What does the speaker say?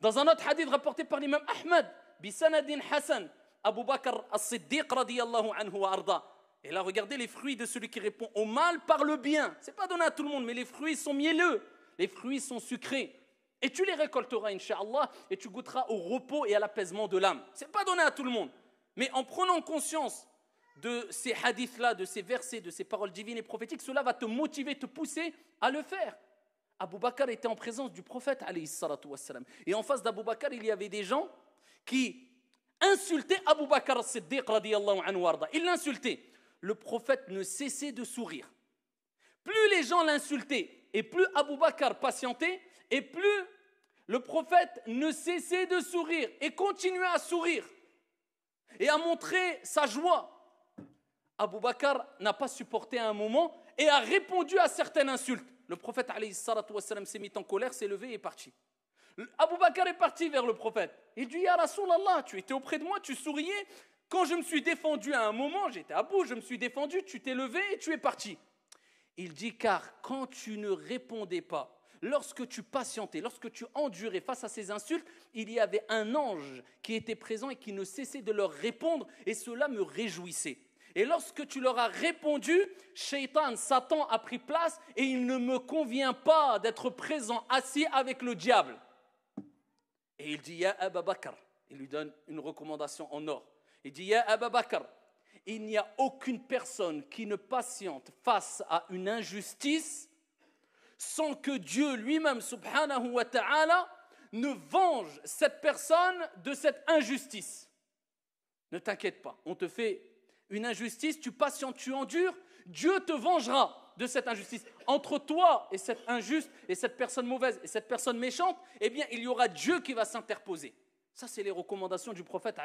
Dans un autre hadith rapporté par l'imam Ahmed, sana'din Hassan, Abu Bakr as-Siddiq anhu arda. Et là, regardez les fruits de celui qui répond au mal par le bien. C'est pas donné à tout le monde, mais les fruits sont mielleux, les fruits sont sucrés. Et tu les récolteras, inshallah, et tu goûteras au repos et à l'apaisement de l'âme. C'est pas donné à tout le monde. Mais en prenant conscience de ces hadiths-là, de ces versets, de ces paroles divines et prophétiques, cela va te motiver, te pousser à le faire. Abou Bakr était en présence du prophète Et en face d'Abou Bakr, il y avait des gens qui insultaient Abou Bakr siddiq Ils l'insultaient. Le prophète ne cessait de sourire. Plus les gens l'insultaient et plus Abou Bakr patientait et plus le prophète ne cessait de sourire et continuait à sourire et à montrer sa joie Abu Bakr n'a pas supporté un moment et a répondu à certaines insultes. Le prophète s'est mis en colère, s'est levé et est parti. Abu Bakr est parti vers le prophète. Il dit Ya Rasulallah, tu étais auprès de moi, tu souriais. Quand je me suis défendu à un moment, j'étais à bout, je me suis défendu, tu t'es levé et tu es parti. Il dit Car quand tu ne répondais pas, lorsque tu patientais, lorsque tu endurais face à ces insultes, il y avait un ange qui était présent et qui ne cessait de leur répondre, et cela me réjouissait. Et lorsque tu leur as répondu, Shaitan, Satan a pris place et il ne me convient pas d'être présent assis avec le diable. Et il dit, Ya Abba Bakr, il lui donne une recommandation en or. Il dit, Ya Abba Bakr, il n'y a aucune personne qui ne patiente face à une injustice sans que Dieu lui-même, subhanahu wa ta'ala, ne venge cette personne de cette injustice. Ne t'inquiète pas, on te fait une injustice, tu patientes, tu endures, Dieu te vengera de cette injustice. Entre toi et cette injuste, et cette personne mauvaise, et cette personne méchante, eh bien, il y aura Dieu qui va s'interposer. Ça, c'est les recommandations du prophète.